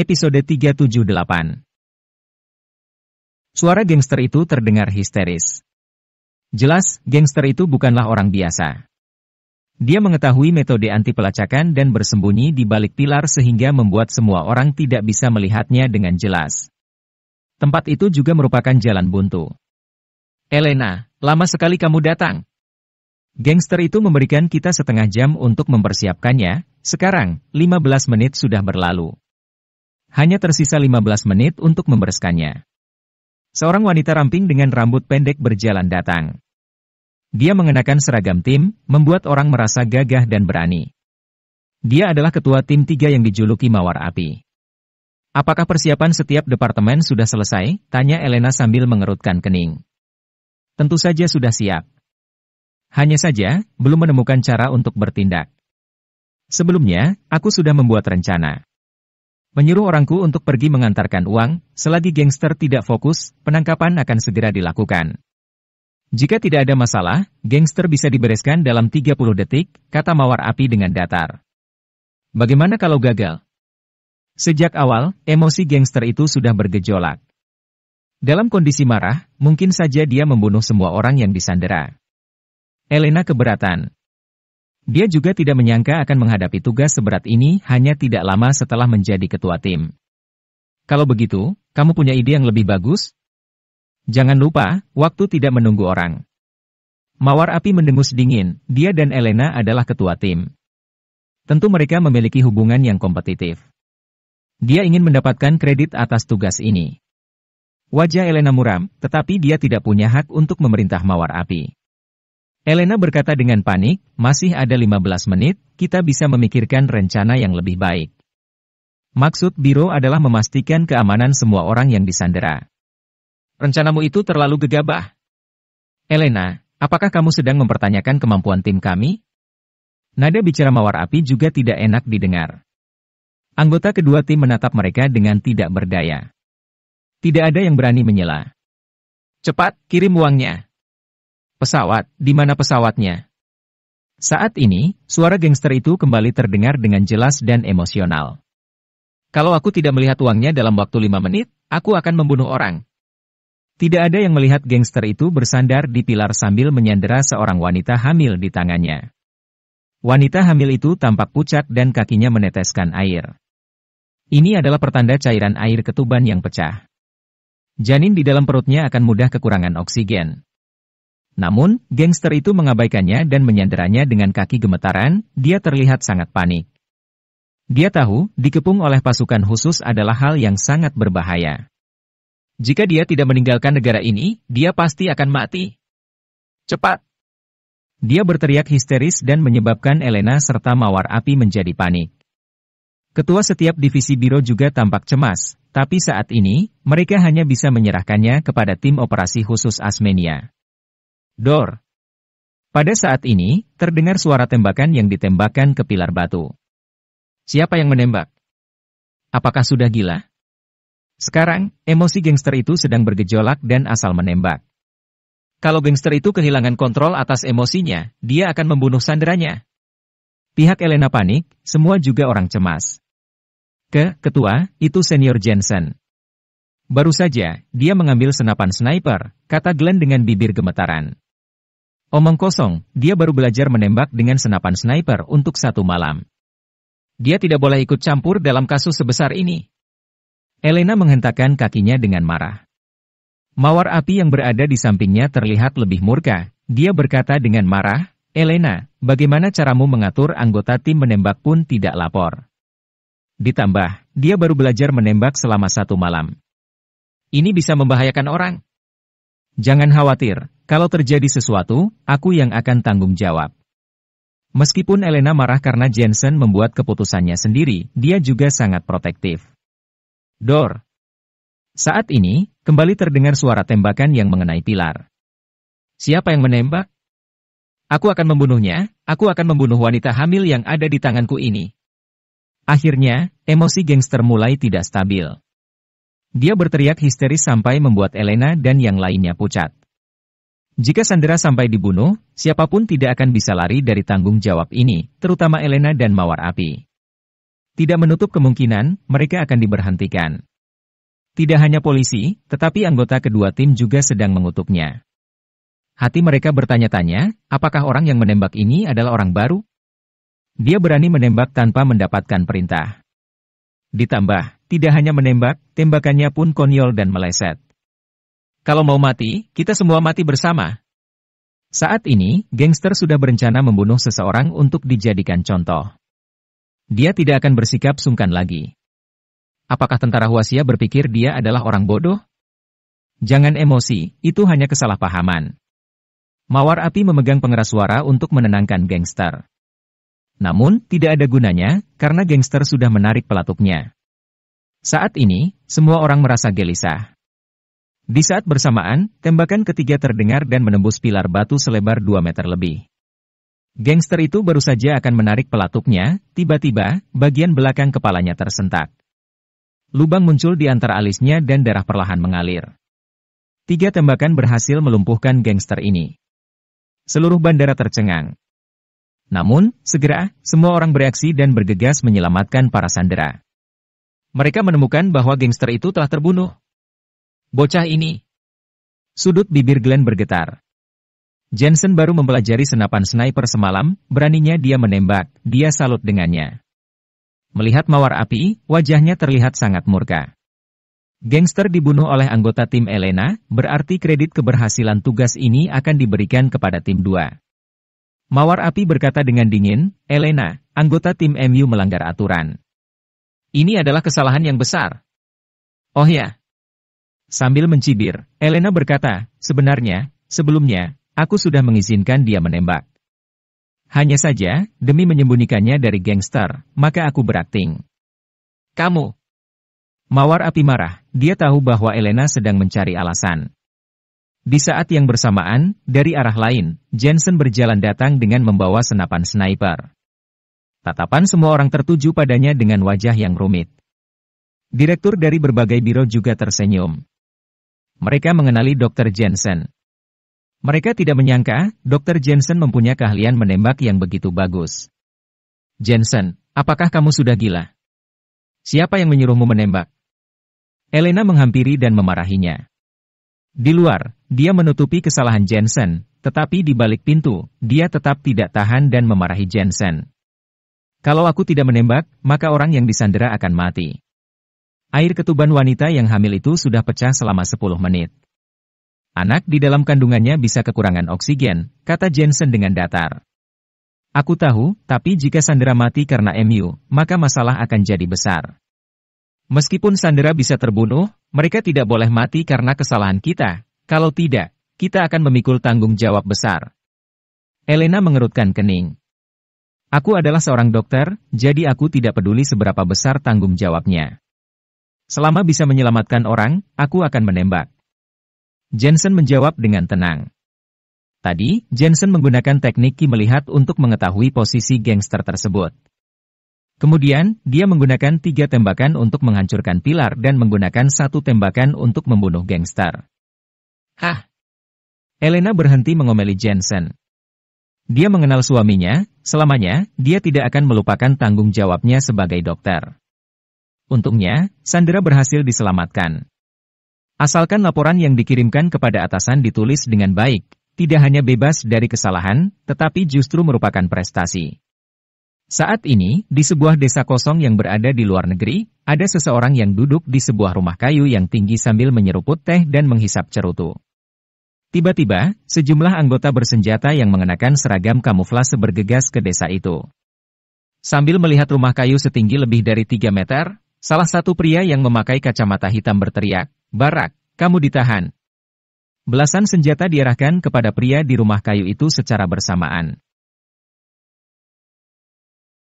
Episode 378 Suara gangster itu terdengar histeris. Jelas, gangster itu bukanlah orang biasa. Dia mengetahui metode anti pelacakan dan bersembunyi di balik pilar sehingga membuat semua orang tidak bisa melihatnya dengan jelas. Tempat itu juga merupakan jalan buntu. Elena, lama sekali kamu datang. Gangster itu memberikan kita setengah jam untuk mempersiapkannya, sekarang, 15 menit sudah berlalu. Hanya tersisa 15 menit untuk membereskannya. Seorang wanita ramping dengan rambut pendek berjalan datang. Dia mengenakan seragam tim, membuat orang merasa gagah dan berani. Dia adalah ketua tim tiga yang dijuluki Mawar Api. Apakah persiapan setiap departemen sudah selesai? Tanya Elena sambil mengerutkan kening. Tentu saja sudah siap. Hanya saja, belum menemukan cara untuk bertindak. Sebelumnya, aku sudah membuat rencana menyuruh orangku untuk pergi mengantarkan uang, selagi gangster tidak fokus, penangkapan akan segera dilakukan. Jika tidak ada masalah, gangster bisa dibereskan dalam 30 detik, kata Mawar Api dengan datar. Bagaimana kalau gagal? Sejak awal, emosi gangster itu sudah bergejolak. Dalam kondisi marah, mungkin saja dia membunuh semua orang yang disandera. Elena keberatan. Dia juga tidak menyangka akan menghadapi tugas seberat ini hanya tidak lama setelah menjadi ketua tim. Kalau begitu, kamu punya ide yang lebih bagus? Jangan lupa, waktu tidak menunggu orang. Mawar api mendengus dingin, dia dan Elena adalah ketua tim. Tentu mereka memiliki hubungan yang kompetitif. Dia ingin mendapatkan kredit atas tugas ini. Wajah Elena muram, tetapi dia tidak punya hak untuk memerintah Mawar Api. Elena berkata dengan panik, masih ada 15 menit, kita bisa memikirkan rencana yang lebih baik. Maksud Biro adalah memastikan keamanan semua orang yang disandera. Rencanamu itu terlalu gegabah. Elena, apakah kamu sedang mempertanyakan kemampuan tim kami? Nada bicara mawar api juga tidak enak didengar. Anggota kedua tim menatap mereka dengan tidak berdaya. Tidak ada yang berani menyela. Cepat, kirim uangnya. Pesawat, di mana pesawatnya? Saat ini, suara gangster itu kembali terdengar dengan jelas dan emosional. Kalau aku tidak melihat uangnya dalam waktu lima menit, aku akan membunuh orang. Tidak ada yang melihat gangster itu bersandar di pilar sambil menyandera seorang wanita hamil di tangannya. Wanita hamil itu tampak pucat dan kakinya meneteskan air. Ini adalah pertanda cairan air ketuban yang pecah. Janin di dalam perutnya akan mudah kekurangan oksigen. Namun, gangster itu mengabaikannya dan menyanderanya dengan kaki gemetaran, dia terlihat sangat panik. Dia tahu, dikepung oleh pasukan khusus adalah hal yang sangat berbahaya. Jika dia tidak meninggalkan negara ini, dia pasti akan mati. Cepat! Dia berteriak histeris dan menyebabkan Elena serta Mawar Api menjadi panik. Ketua setiap divisi biro juga tampak cemas, tapi saat ini, mereka hanya bisa menyerahkannya kepada tim operasi khusus Asmenia. Dor. Pada saat ini, terdengar suara tembakan yang ditembakkan ke pilar batu. Siapa yang menembak? Apakah sudah gila? Sekarang, emosi gangster itu sedang bergejolak dan asal menembak. Kalau gangster itu kehilangan kontrol atas emosinya, dia akan membunuh sanderanya. Pihak Elena panik, semua juga orang cemas. Ke, ketua, itu senior Jensen. Baru saja, dia mengambil senapan sniper, kata Glenn dengan bibir gemetaran. Omong kosong, dia baru belajar menembak dengan senapan sniper untuk satu malam. Dia tidak boleh ikut campur dalam kasus sebesar ini. Elena menghentakkan kakinya dengan marah. Mawar api yang berada di sampingnya terlihat lebih murka. Dia berkata dengan marah, Elena, bagaimana caramu mengatur anggota tim menembak pun tidak lapor. Ditambah, dia baru belajar menembak selama satu malam. Ini bisa membahayakan orang. Jangan khawatir, kalau terjadi sesuatu, aku yang akan tanggung jawab. Meskipun Elena marah karena Jensen membuat keputusannya sendiri, dia juga sangat protektif. Dor. Saat ini, kembali terdengar suara tembakan yang mengenai pilar. Siapa yang menembak? Aku akan membunuhnya, aku akan membunuh wanita hamil yang ada di tanganku ini. Akhirnya, emosi gangster mulai tidak stabil. Dia berteriak histeris sampai membuat Elena dan yang lainnya pucat. Jika Sandera sampai dibunuh, siapapun tidak akan bisa lari dari tanggung jawab ini, terutama Elena dan Mawar Api. Tidak menutup kemungkinan, mereka akan diberhentikan. Tidak hanya polisi, tetapi anggota kedua tim juga sedang mengutuknya. Hati mereka bertanya-tanya, apakah orang yang menembak ini adalah orang baru? Dia berani menembak tanpa mendapatkan perintah. Ditambah, tidak hanya menembak, tembakannya pun konyol dan meleset. Kalau mau mati, kita semua mati bersama. Saat ini, gangster sudah berencana membunuh seseorang untuk dijadikan contoh. Dia tidak akan bersikap sungkan lagi. Apakah tentara Huasia berpikir dia adalah orang bodoh? Jangan emosi, itu hanya kesalahpahaman. Mawar api memegang pengeras suara untuk menenangkan gangster. Namun, tidak ada gunanya, karena gangster sudah menarik pelatuknya. Saat ini, semua orang merasa gelisah. Di saat bersamaan, tembakan ketiga terdengar dan menembus pilar batu selebar 2 meter lebih. Gangster itu baru saja akan menarik pelatuknya, tiba-tiba, bagian belakang kepalanya tersentak. Lubang muncul di antara alisnya dan darah perlahan mengalir. Tiga tembakan berhasil melumpuhkan gangster ini. Seluruh bandara tercengang. Namun, segera, semua orang bereaksi dan bergegas menyelamatkan para sandera. Mereka menemukan bahwa gangster itu telah terbunuh. Bocah ini. Sudut bibir Glenn bergetar. Jensen baru mempelajari senapan sniper semalam, beraninya dia menembak, dia salut dengannya. Melihat mawar api, wajahnya terlihat sangat murka. Gangster dibunuh oleh anggota tim Elena, berarti kredit keberhasilan tugas ini akan diberikan kepada tim 2. Mawar api berkata dengan dingin, Elena, anggota tim MU melanggar aturan. Ini adalah kesalahan yang besar. Oh ya. Sambil mencibir, Elena berkata, sebenarnya, sebelumnya, aku sudah mengizinkan dia menembak. Hanya saja, demi menyembunyikannya dari gangster, maka aku berakting. Kamu. Mawar api marah, dia tahu bahwa Elena sedang mencari alasan. Di saat yang bersamaan, dari arah lain, Jensen berjalan datang dengan membawa senapan sniper. Tatapan semua orang tertuju padanya dengan wajah yang rumit. Direktur dari berbagai biro juga tersenyum. Mereka mengenali Dr. Jensen. Mereka tidak menyangka, Dr. Jensen mempunyai keahlian menembak yang begitu bagus. Jensen, apakah kamu sudah gila? Siapa yang menyuruhmu menembak? Elena menghampiri dan memarahinya. Di luar, dia menutupi kesalahan Jensen, tetapi di balik pintu, dia tetap tidak tahan dan memarahi Jensen. Kalau aku tidak menembak, maka orang yang disandera akan mati. Air ketuban wanita yang hamil itu sudah pecah selama 10 menit. Anak di dalam kandungannya bisa kekurangan oksigen, kata Jensen dengan datar. Aku tahu, tapi jika Sandera mati karena MU, maka masalah akan jadi besar. Meskipun Sandera bisa terbunuh, mereka tidak boleh mati karena kesalahan kita, kalau tidak, kita akan memikul tanggung jawab besar. Elena mengerutkan kening. Aku adalah seorang dokter, jadi aku tidak peduli seberapa besar tanggung jawabnya. Selama bisa menyelamatkan orang, aku akan menembak. Jensen menjawab dengan tenang. Tadi, Jensen menggunakan teknik Ki melihat untuk mengetahui posisi gangster tersebut. Kemudian, dia menggunakan tiga tembakan untuk menghancurkan pilar dan menggunakan satu tembakan untuk membunuh gangster. Hah. Elena berhenti mengomeli Jensen. Dia mengenal suaminya, selamanya, dia tidak akan melupakan tanggung jawabnya sebagai dokter. Untungnya, Sandra berhasil diselamatkan. Asalkan laporan yang dikirimkan kepada atasan ditulis dengan baik, tidak hanya bebas dari kesalahan, tetapi justru merupakan prestasi. Saat ini, di sebuah desa kosong yang berada di luar negeri, ada seseorang yang duduk di sebuah rumah kayu yang tinggi sambil menyeruput teh dan menghisap cerutu. Tiba-tiba, sejumlah anggota bersenjata yang mengenakan seragam kamuflase bergegas ke desa itu. Sambil melihat rumah kayu setinggi lebih dari 3 meter, salah satu pria yang memakai kacamata hitam berteriak, Barak, kamu ditahan. Belasan senjata diarahkan kepada pria di rumah kayu itu secara bersamaan.